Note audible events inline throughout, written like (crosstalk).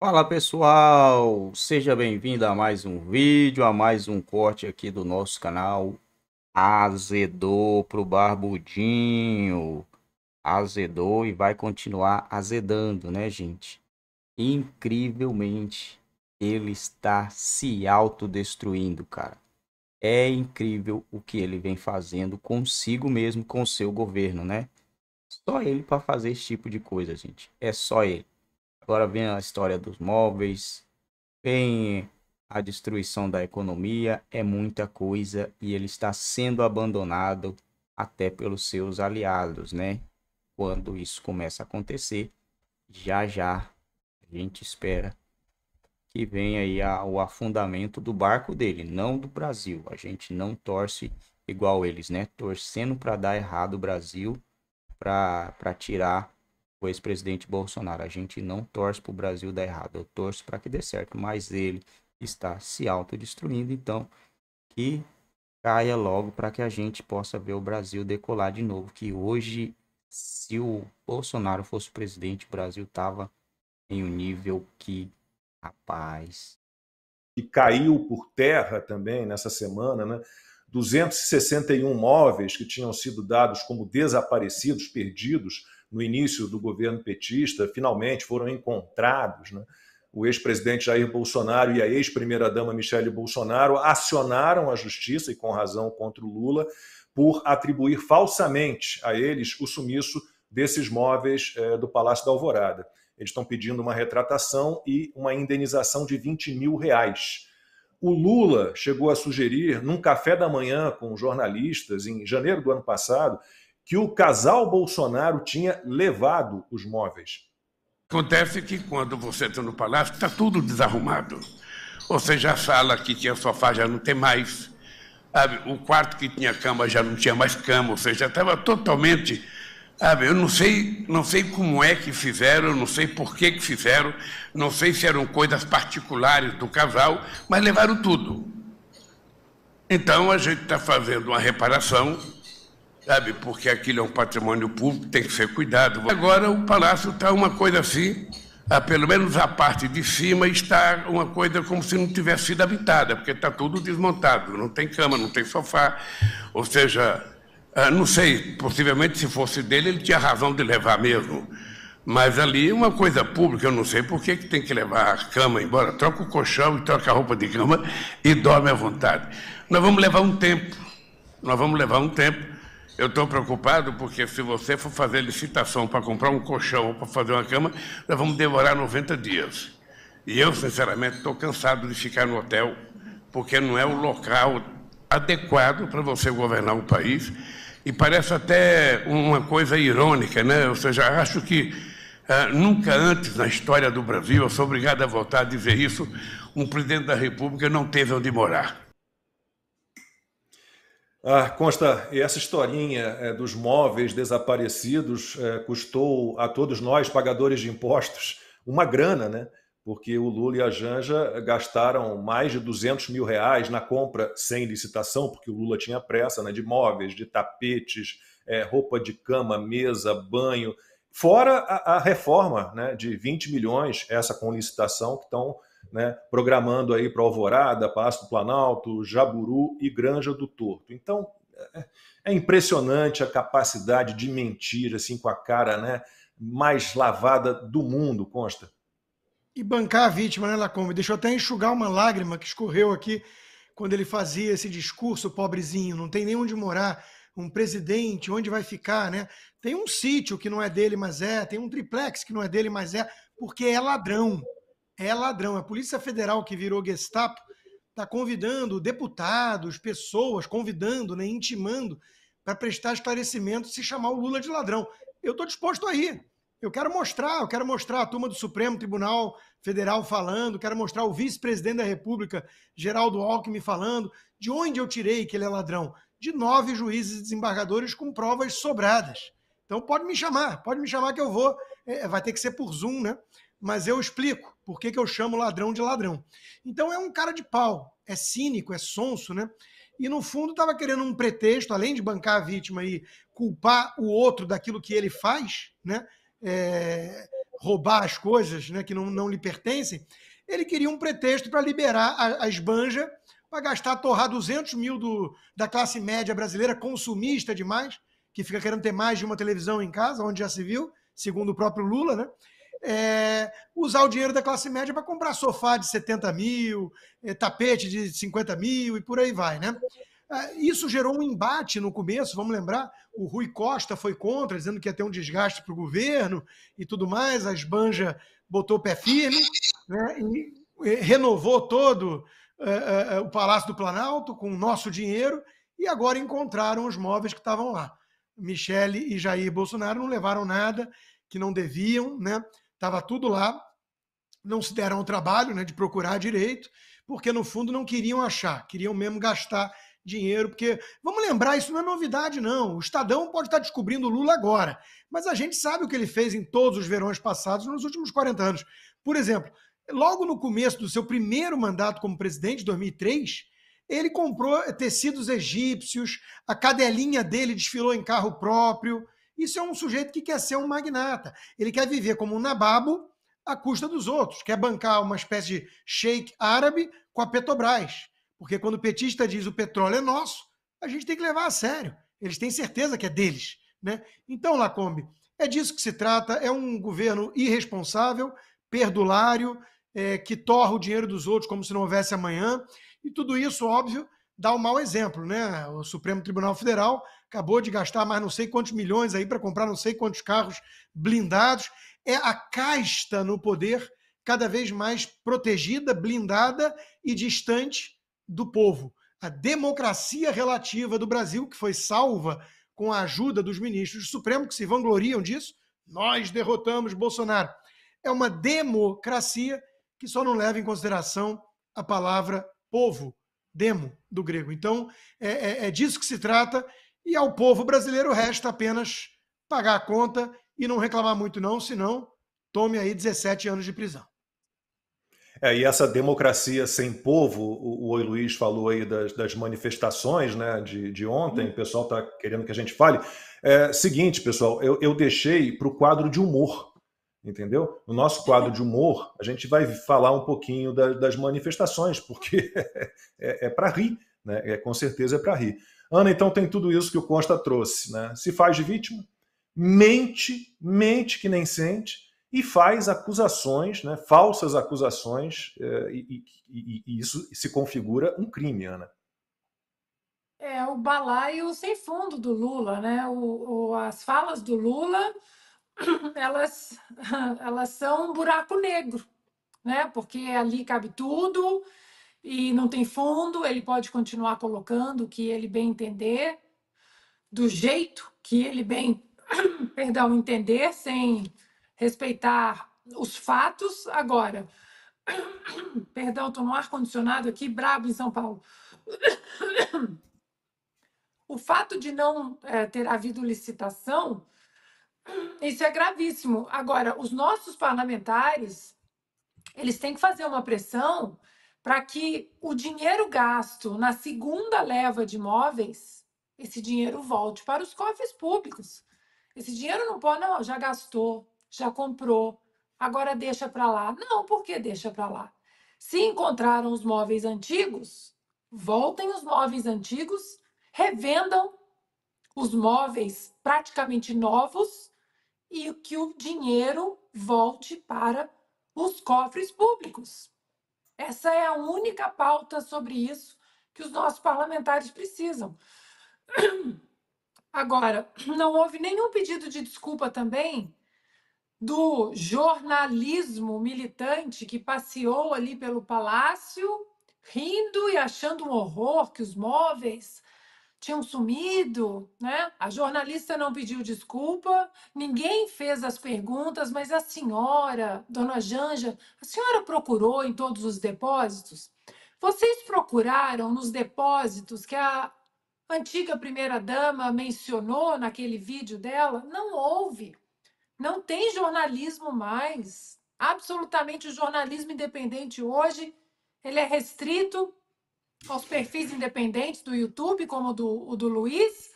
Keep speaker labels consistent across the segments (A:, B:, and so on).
A: Fala pessoal, seja bem-vindo a mais um vídeo, a mais um corte aqui do nosso canal Azedou pro Barbudinho. Azedou e vai continuar azedando, né gente? Incrivelmente, ele está se autodestruindo, cara. É incrível o que ele vem fazendo consigo mesmo, com seu governo, né? Só ele para fazer esse tipo de coisa, gente. É só ele. Agora vem a história dos móveis, vem a destruição da economia, é muita coisa e ele está sendo abandonado até pelos seus aliados, né? Quando isso começa a acontecer, já já a gente espera que venha aí a, o afundamento do barco dele, não do Brasil. A gente não torce igual eles, né? Torcendo para dar errado o Brasil, para tirar o ex-presidente Bolsonaro. A gente não torce para o Brasil dar errado, eu torço para que dê certo, mas ele está se autodestruindo, então que caia logo para que a gente possa ver o Brasil decolar de novo, que hoje, se o Bolsonaro fosse presidente, o Brasil estava em um nível que, rapaz... E caiu por terra também
B: nessa semana, né? 261 móveis que tinham sido dados como desaparecidos, perdidos, no início do governo petista, finalmente foram encontrados. Né? O ex-presidente Jair Bolsonaro e a ex-primeira-dama Michele Bolsonaro acionaram a justiça, e com razão, contra o Lula, por atribuir falsamente a eles o sumiço desses móveis é, do Palácio da Alvorada. Eles estão pedindo uma retratação e uma indenização de 20 mil reais. O Lula chegou a sugerir, num café da manhã com jornalistas, em janeiro do ano passado, que o casal Bolsonaro tinha levado os móveis.
C: Acontece que quando você entra no palácio, está tudo desarrumado. Ou seja, a sala que tinha sofá já não tem mais, sabe? o quarto que tinha cama já não tinha mais cama, ou seja, estava totalmente. Sabe? Eu não sei, não sei como é que fizeram, não sei por que, que fizeram, não sei se eram coisas particulares do casal, mas levaram tudo. Então a gente está fazendo uma reparação sabe? Porque aquilo é um patrimônio público, tem que ser cuidado. Agora o palácio está uma coisa assim, ah, pelo menos a parte de cima está uma coisa como se não tivesse sido habitada, porque está tudo desmontado, não tem cama, não tem sofá, ou seja, ah, não sei, possivelmente se fosse dele ele tinha razão de levar mesmo. Mas ali é uma coisa pública, eu não sei por que, que tem que levar a cama embora. Troca o colchão e troca a roupa de cama e dorme à vontade. Nós vamos levar um tempo, nós vamos levar um tempo eu estou preocupado porque se você for fazer licitação para comprar um colchão ou para fazer uma cama, nós vamos demorar 90 dias. E eu, sinceramente, estou cansado de ficar no hotel, porque não é o local adequado para você governar o país. E parece até uma coisa irônica, né? Ou seja, acho que ah, nunca antes na história do Brasil, eu sou obrigado a voltar a dizer isso, um presidente da República não teve onde morar. Ah, Consta, essa historinha é, dos móveis
B: desaparecidos é, custou a todos nós, pagadores de impostos, uma grana, né? Porque o Lula e a Janja gastaram mais de 200 mil reais na compra sem licitação, porque o Lula tinha pressa, né? De móveis, de tapetes, é, roupa de cama, mesa, banho, fora a, a reforma né, de 20 milhões, essa com licitação, que estão né, programando aí para Alvorada, Passo do Planalto, Jaburu e Granja do Torto. Então, é, é impressionante a capacidade de mentir assim com a cara, né, mais lavada do mundo, consta.
D: E bancar a vítima, né, Lacombe? eu até enxugar uma lágrima que escorreu aqui quando ele fazia esse discurso, pobrezinho, não tem nem onde morar, um presidente, onde vai ficar, né? Tem um sítio que não é dele, mas é, tem um triplex que não é dele, mas é, porque é ladrão é ladrão. A Polícia Federal, que virou Gestapo, está convidando deputados, pessoas, convidando, né, intimando para prestar esclarecimento se chamar o Lula de ladrão. Eu estou disposto a ir. Eu quero mostrar, eu quero mostrar a turma do Supremo Tribunal Federal falando, quero mostrar o vice-presidente da República, Geraldo Alckmin, falando. De onde eu tirei que ele é ladrão? De nove juízes e desembargadores com provas sobradas. Então pode me chamar, pode me chamar que eu vou. É, vai ter que ser por Zoom, né? mas eu explico por que, que eu chamo ladrão de ladrão. Então é um cara de pau, é cínico, é sonso, né? E no fundo estava querendo um pretexto, além de bancar a vítima e culpar o outro daquilo que ele faz, né? É, roubar as coisas né, que não, não lhe pertencem, ele queria um pretexto para liberar a, a esbanja para gastar, torrar 200 mil do, da classe média brasileira, consumista demais, que fica querendo ter mais de uma televisão em casa, onde já se viu, segundo o próprio Lula, né? é, usar o dinheiro da classe média para comprar sofá de 70 mil, é, tapete de 50 mil e por aí vai, né? É, isso gerou um embate no começo, vamos lembrar, o Rui Costa foi contra, dizendo que ia ter um desgaste para o governo e tudo mais, a esbanja botou o pé firme, né, e renovou todo uh, uh, o Palácio do Planalto com o nosso dinheiro e agora encontraram os móveis que estavam lá. Michele e Jair Bolsonaro não levaram nada que não deviam, né? estava tudo lá, não se deram o trabalho né, de procurar direito, porque no fundo não queriam achar, queriam mesmo gastar dinheiro, porque vamos lembrar, isso não é novidade, não. O Estadão pode estar descobrindo o Lula agora, mas a gente sabe o que ele fez em todos os verões passados nos últimos 40 anos. Por exemplo, logo no começo do seu primeiro mandato como presidente, 2003, ele comprou tecidos egípcios, a cadelinha dele desfilou em carro próprio. Isso é um sujeito que quer ser um magnata. Ele quer viver como um nababo à custa dos outros. Quer bancar uma espécie de shake árabe com a Petrobras. Porque quando o petista diz o petróleo é nosso, a gente tem que levar a sério. Eles têm certeza que é deles. Né? Então, Lacombe, é disso que se trata. É um governo irresponsável, perdulário, é, que torra o dinheiro dos outros como se não houvesse amanhã. E tudo isso, óbvio, dá um mau exemplo. Né? O Supremo Tribunal Federal acabou de gastar mais não sei quantos milhões aí para comprar não sei quantos carros blindados. É a casta no poder cada vez mais protegida, blindada e distante do povo. A democracia relativa do Brasil, que foi salva com a ajuda dos ministros do Supremo, que se vangloriam disso, nós derrotamos Bolsonaro. É uma democracia que só não leva em consideração a palavra povo, demo, do grego. Então, é, é, é disso que se trata e ao povo brasileiro resta apenas pagar a conta e não reclamar muito, não, senão tome aí 17 anos de prisão.
B: É, e essa democracia sem povo, o, o Luiz falou aí das, das manifestações né, de, de ontem, uhum. o pessoal está querendo que a gente fale. É, seguinte, pessoal, eu, eu deixei para o quadro de humor, entendeu? No nosso quadro de humor, a gente vai falar um pouquinho da, das manifestações, porque (laughs) é, é para rir, né? É, com certeza é para rir. Ana então tem tudo isso que o Costa trouxe, né? Se faz de vítima, mente, mente que nem sente e faz acusações, né? Falsas acusações eh, e, e, e isso se configura um crime, Ana.
E: É o balaio sem fundo do Lula, né? O, o, as falas do Lula, (clears throat) elas, (clears throat) elas são um buraco negro, né? Porque ali cabe tudo, e não tem fundo, ele pode continuar colocando o que ele bem entender, do jeito que ele bem, (clears throat) perdão, entender, sem respeitar os fatos. Agora, (clears throat) perdão, estou no ar-condicionado aqui, brabo em São Paulo. (clears throat) O fato de não é, ter havido licitação, isso é gravíssimo. Agora, os nossos parlamentares, eles têm que fazer uma pressão para que o dinheiro gasto na segunda leva de imóveis, esse dinheiro volte para os cofres públicos. Esse dinheiro não pode, não, já gastou, já comprou, agora deixa para lá. Não, por que deixa para lá? Se encontraram os móveis antigos, voltem os móveis antigos, revendam os móveis praticamente novos e que o dinheiro volte para os cofres públicos. Essa é a única pauta sobre isso que os nossos parlamentares precisam. Agora, não houve nenhum pedido de desculpa também do jornalismo militante que passeou ali pelo palácio, rindo e achando um horror que os móveis tinham sumido, né? A jornalista não pediu desculpa, ninguém fez as perguntas, mas a senhora, dona Janja, a senhora procurou em todos os depósitos? Vocês procuraram nos depósitos que a antiga primeira-dama mencionou naquele vídeo dela? Não houve. Não tem jornalismo mais. Absolutamente o jornalismo independente hoje, ele é restrito aos perfis independentes do YouTube, como do, o do Luiz,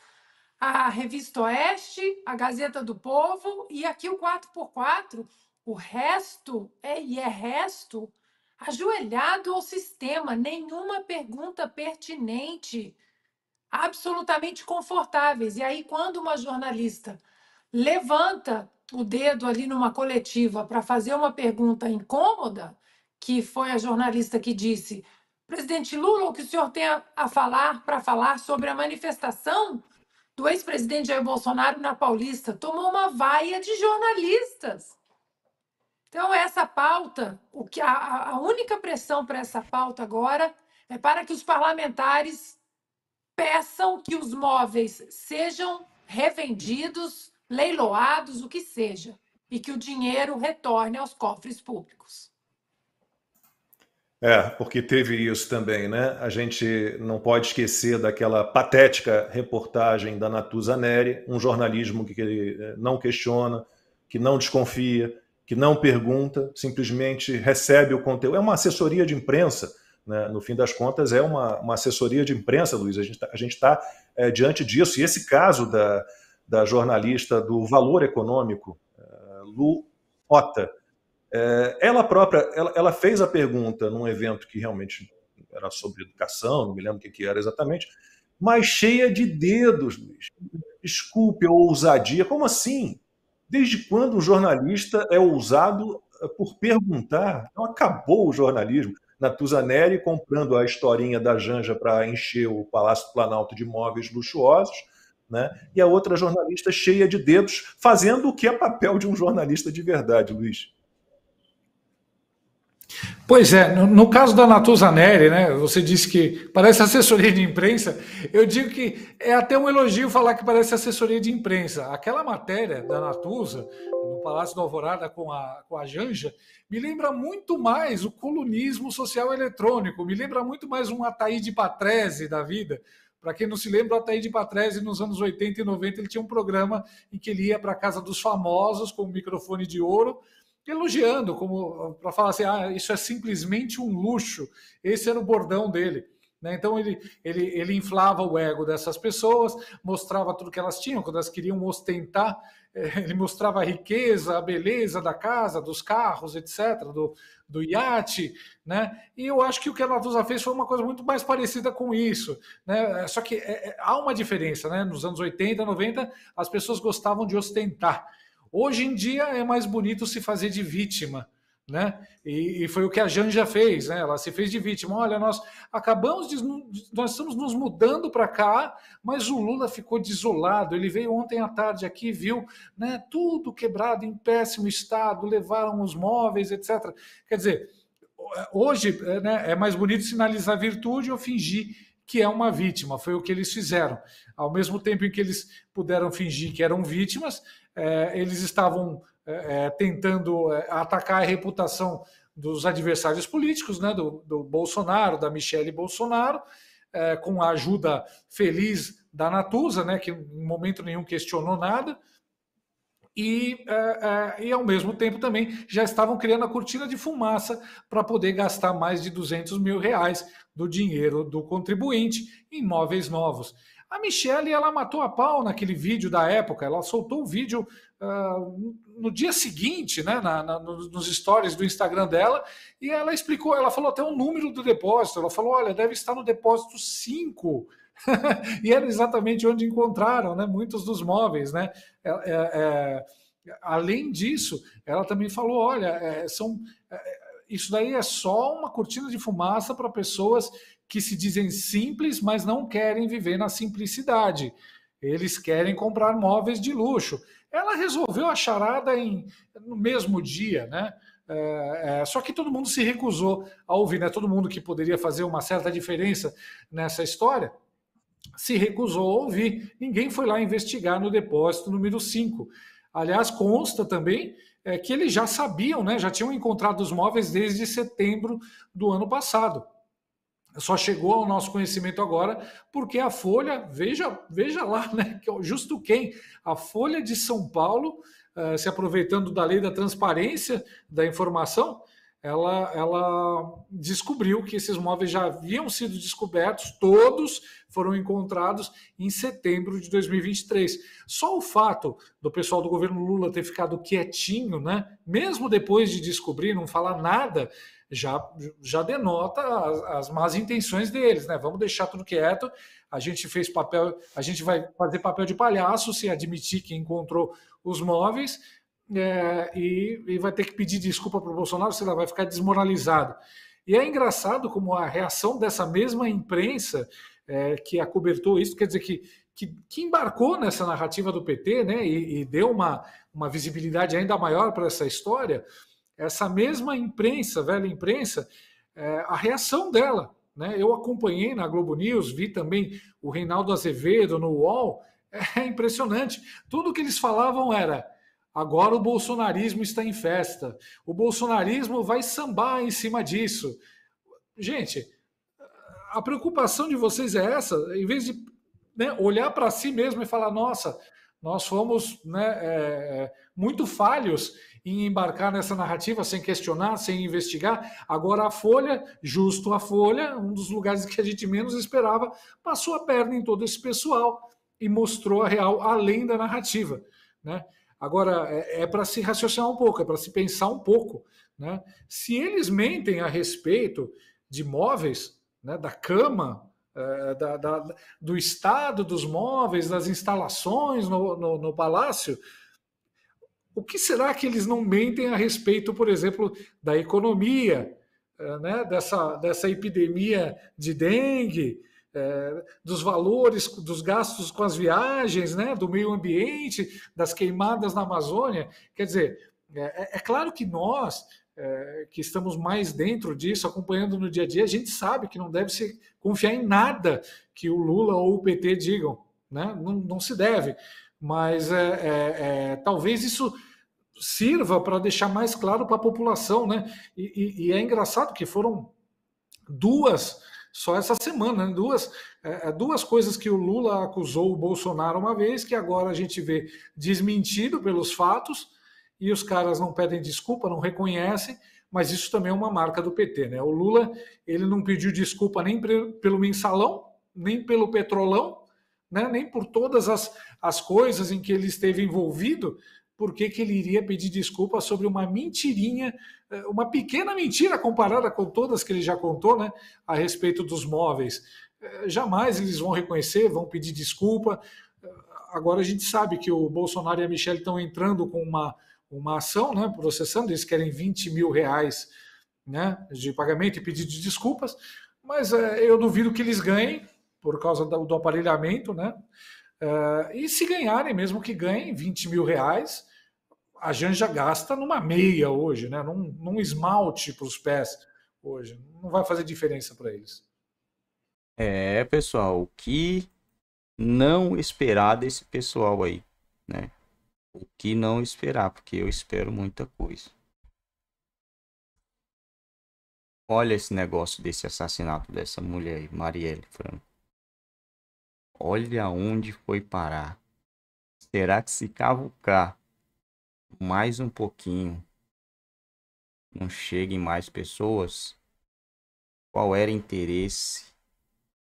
E: a Revista Oeste, a Gazeta do Povo e aqui o 4x4. O resto é e é resto ajoelhado ao sistema, nenhuma pergunta pertinente, absolutamente confortáveis. E aí, quando uma jornalista levanta o dedo ali numa coletiva para fazer uma pergunta incômoda, que foi a jornalista que disse: Presidente Lula, o que o senhor tem a falar para falar sobre a manifestação do ex-presidente Jair Bolsonaro na Paulista? Tomou uma vaia de jornalistas. Então, essa pauta, o que a, a única pressão para essa pauta agora é para que os parlamentares peçam que os móveis sejam revendidos, leiloados, o que seja, e que o dinheiro retorne aos cofres públicos.
B: É, porque teve isso também, né? A gente não pode esquecer daquela patética reportagem da Natuza Neri, um jornalismo que ele eh, não questiona, que não desconfia, que não pergunta, simplesmente recebe o conteúdo. É uma assessoria de imprensa, né? no fim das contas, é uma, uma assessoria de imprensa, Luiz. A gente está tá, é, diante disso. E esse caso da, da jornalista do Valor Econômico, eh, Lu Ota, é, ela própria, ela, ela, fez a pergunta num evento que realmente era sobre educação, não me lembro o que, era exatamente, mas cheia de dedos, Luiz. Desculpe a ousadia, como assim? Desde quando um jornalista é ousado é, por perguntar? Então acabou o jornalismo. Natuzaneri comprando a historinha da Janja para encher o Palácio Planalto de móveis luxuosos, né? e a outra jornalista cheia de dedos, fazendo o que é papel de um jornalista de verdade, Luiz.
F: Pois é, no, no caso da Natuza Neri, né, você disse que parece (laughs) assessoria de imprensa, eu digo que é até um elogio falar que parece assessoria de imprensa. Aquela matéria da Natuza, no Palácio do Alvorada com a, com a Janja, me lembra muito mais o colunismo social eletrônico, me lembra muito mais um Ataíde Patrese da vida, para quem não se lembra, o Ataíde Patrese, nos anos 80 e 90, ele tinha um programa em que ele ia para a casa dos famosos com um microfone de ouro elogiando, como para falar assim, ah, isso é simplesmente um luxo. Esse era o bordão dele. Né? Então ele, ele, ele inflava o ego dessas pessoas, mostrava tudo que elas tinham, quando elas queriam ostentar, eh, (laughs) ele mostrava a riqueza, a beleza da casa, dos carros, etc., do, do iate. Né? E eu acho que o que a Natuza fez foi uma coisa muito mais parecida com isso. Né? É, só que é, é, há uma diferença. Né? Nos anos 80, 90, as pessoas gostavam de ostentar. Hoje em dia é mais bonito se fazer de vítima, né? E, e, foi o que a Janja fez, né? Ela se fez de vítima. Olha, nós acabamos de, nós estamos nos mudando para cá, mas o Lula ficou desolado. Ele veio ontem à tarde aqui, viu, né? Tudo quebrado, em péssimo estado, levaram os móveis, etc. Quer dizer, hoje né, é mais bonito sinalizar virtude ou fingir que é uma vítima. Foi o que eles fizeram. Ao mesmo tempo em que eles puderam fingir que eram vítimas, é, eles estavam é, é tentando é, atacar a reputação dos adversários políticos, né, do, do Bolsonaro, da Michele Bolsonaro, é, com a ajuda feliz da Natuza, né, que em momento nenhum questionou nada, e, é, é, e ao mesmo tempo também já estavam criando a cortina de fumaça para poder gastar mais de 200 mil reais do dinheiro do contribuinte em imóveis novos. A Michelle, ela matou a pau naquele vídeo da época, ela soltou o vídeo uh, no dia seguinte, né, na, na, nos stories do Instagram dela, e ela explicou, ela falou até o número do depósito, ela falou, olha, deve estar no depósito 5, (laughs) e era exatamente onde encontraram, né, muitos dos móveis, né, é, é, é... Além disso, ela também falou: olha, é, são é, isso daí é só uma cortina de fumaça para pessoas que se dizem simples, mas não querem viver na simplicidade. Eles querem comprar móveis de luxo. Ela resolveu a charada em, no mesmo dia, né? É, é, só que todo mundo se recusou a ouvir, né? Todo mundo que poderia fazer uma certa diferença nessa história se recusou a ouvir. Ninguém foi lá investigar no depósito número 5. Aliás, consta também é, que eles já sabiam, né, já tinham encontrado os móveis desde setembro do ano passado. Só chegou ao nosso conhecimento agora porque a Folha, veja, veja lá, (laughs) né, é justo quem? A Folha de São Paulo, uh, se aproveitando da lei da transparência da informação, ela, ela descobriu que esses móveis já haviam sido descobertos, todos foram encontrados em setembro de 2023. Só o fato do pessoal do governo Lula ter ficado quietinho, né, mesmo depois de descobrir, não falar nada, já, já denota as, as más intenções deles, né? Vamos deixar tudo quieto. A gente fez papel, a gente vai fazer papel de palhaço se admitir que encontrou os móveis é, e, e, vai ter que pedir desculpa para o Bolsonaro, sei lá, vai ficar desmoralizado. E é engraçado como a reação dessa mesma imprensa é, que acobertou isso, quer dizer, que, que, que, embarcou nessa narrativa do PT né, e, e deu uma, uma visibilidade ainda maior para essa história, essa mesma imprensa, velha imprensa, é, a reação dela. Né? Eu acompanhei na Globo News, vi também o Reinaldo Azevedo no UOL, é impressionante. Tudo que eles falavam era Agora o bolsonarismo está em festa. O bolsonarismo vai sambar em cima disso. Gente, a preocupação de vocês é essa, em vez de né, olhar para si mesmo e falar, nossa, nós fomos né, é, é, muito falhos em embarcar nessa narrativa sem questionar, sem investigar. Agora a Folha, justo a Folha, um dos lugares que a gente menos esperava, passou a perna em todo esse pessoal e mostrou a real além da narrativa. Né? Agora, é, é para se raciocinar um pouco, é para se pensar um pouco. Né? Se eles mentem a respeito de móveis, né, da cama, é, da, da, do estado dos móveis, das instalações no, no, no palácio, o que será que eles não mentem a respeito, por exemplo, da economia, é, né, dessa, dessa epidemia de dengue? é, dos valores, dos gastos com as viagens, né, do meio ambiente, das queimadas na Amazônia. Quer dizer, é, é, é claro que nós, é, que estamos mais dentro disso, acompanhando no dia a dia, a gente sabe que não deve se confiar em nada que o Lula ou o PT digam. Né? Não, não se deve. Mas é, é, talvez isso sirva para deixar mais claro para a população. Né? E, e, e é engraçado que foram duas só essa semana, né? duas, é, é, duas coisas que o Lula acusou o Bolsonaro uma vez, que agora a gente vê desmentido pelos fatos, e os caras não pedem desculpa, não reconhecem, mas isso também é uma marca do PT. Né? O Lula ele não pediu desculpa nem pelo mensalão, nem pelo petrolão, né? nem por todas as, as coisas em que ele esteve envolvido, por que, que ele iria pedir desculpa sobre uma mentirinha, eh, uma pequena mentira comparada com todas que ele já contou, né, a respeito dos móveis. Eh, jamais eles vão reconhecer, vão pedir desculpa. Eh, agora a gente sabe que o Bolsonaro e a Michelle estão entrando com uma, uma ação, né, processando, eles querem 20 mil reais né, de pagamento e pedido de desculpas, mas é, eu duvido que eles ganhem por causa do, do aparelhamento, né? Uh, e se ganharem, mesmo que ganhem 20 mil reais, a Janja gasta numa meia hoje, né? num, num esmalte para os pés hoje. Não vai fazer diferença para eles.
A: É, pessoal, o que não esperar desse pessoal aí, né? O que não esperar, porque eu espero muita coisa. Olha esse negócio desse assassinato dessa mulher aí, Marielle Franco. Olha onde foi parar. Será que se cavucar mais um pouquinho não cheguem mais pessoas? Qual era o interesse?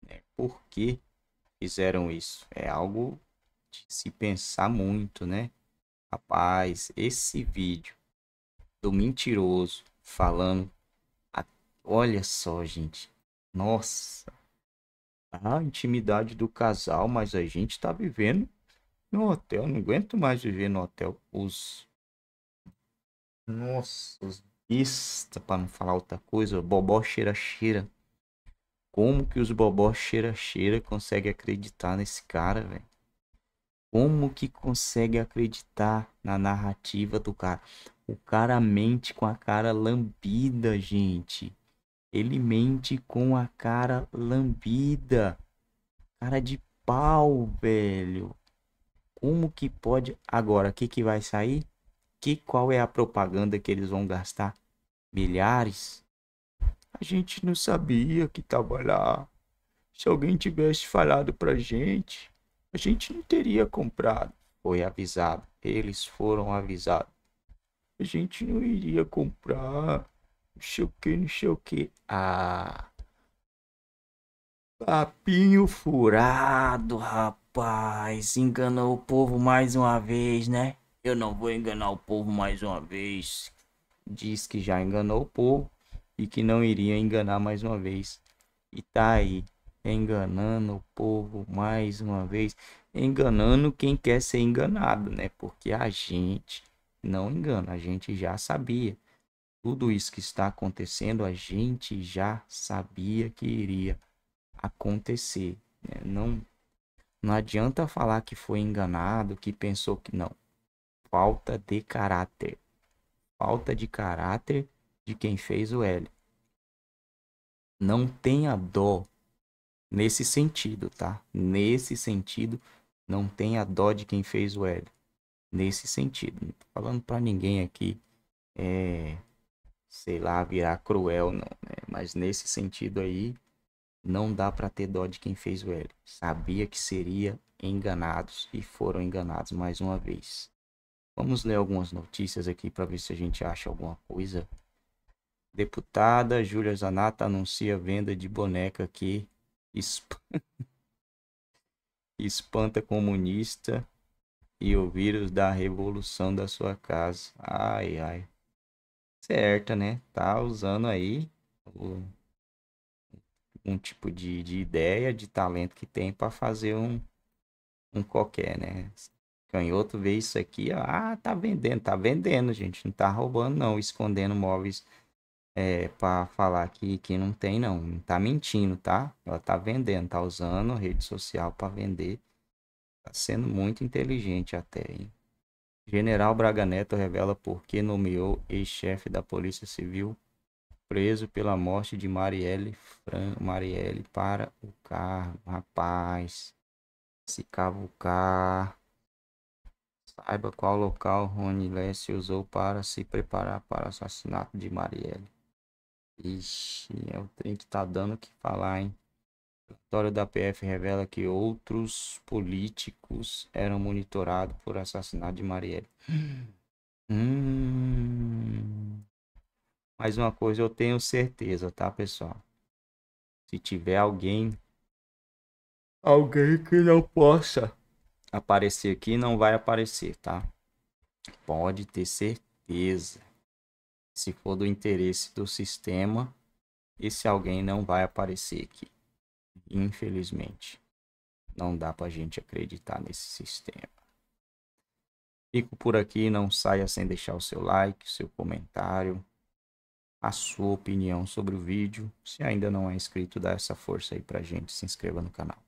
A: É, por que fizeram isso? É algo de se pensar muito, né? Rapaz, esse vídeo do mentiroso falando. A... Olha só, gente. Nossa, a intimidade do casal, mas a gente está vivendo no hotel. não aguento mais viver no hotel. Os. Nossa, os besta, para não falar outra coisa. Bobó cheira, cheira. Como que os bobó cheira, cheira consegue acreditar nesse cara, velho? Como que consegue acreditar na narrativa do cara? O cara mente com a cara lambida, gente. Ele mente com a cara lambida. Cara de pau, velho. Como que pode. Agora, o que, que vai sair? Que qual é a propaganda que eles vão gastar? Milhares? A gente não sabia que tava lá. Se alguém tivesse falado pra gente, a gente não teria comprado. Foi avisado. Eles foram avisados. A gente não iria comprar não sei o que, não sei o que. Ah. Papinho furado, rapaz. Enganou o povo mais uma vez, né? Eu não vou enganar o povo mais uma vez. Diz que já enganou o povo e que não iria enganar mais uma vez. E tá aí, enganando o povo mais uma vez. Enganando quem quer ser enganado, né? Porque a gente não engana, a gente já sabia. Tudo isso que está acontecendo, a gente já sabia que iria acontecer. Né? Não, não adianta falar que foi enganado, que pensou que não. Falta de caráter. Falta de caráter de quem fez o L. Não tenha dó nesse sentido, tá? Nesse sentido, não tenha dó de quem fez o L. Nesse sentido, não tô falando para ninguém aqui é, sei lá, virar cruel, não, né? Mas nesse sentido aí, não dá para ter dó de quem fez o L. Sabia que seria enganados e foram enganados mais uma vez. Vamos ler algumas notícias aqui para ver se a gente acha alguma coisa. Deputada Júlia Zanata anuncia venda de boneca que esp... (laughs) espanta comunista e o vírus da revolução da sua casa. Ai, ai certa, né? Tá usando aí o, um tipo de, de ideia, de talento que tem para fazer um, um qualquer, né? Canhoto vê isso aqui, ó, ah, tá vendendo, tá vendendo, gente, não tá roubando não, escondendo móveis é, para falar que, que não tem não, não tá mentindo, tá? Ela tá vendendo, tá usando rede social para vender, tá sendo muito inteligente até, hein? General Braga Neto revela por que nomeou ex-chefe da Polícia Civil preso pela morte de Marielle, Fran... Marielle para o cargo. Rapaz, se cavucar. Saiba qual local Rony Lesse usou para se preparar para o assassinato de Marielle. Ixi, é o trem que tá dando o que falar, hein? relatório da PF revela que outros políticos eram monitorados por assassinato de Marielle. Hum. hum. uma coisa eu tenho certeza, tá, pessoal? Se tiver alguém. Alguém que não possa aparecer aqui, não vai aparecer, tá? Pode ter certeza. Se for do interesse do sistema, esse alguém não vai aparecer aqui. Infelizmente, não dá para a gente acreditar nesse sistema. Fico por aqui, não saia sem deixar o seu like, seu comentário, a sua opinião sobre o vídeo. Se ainda não é inscrito, dá essa força aí pra gente, se inscreva no canal.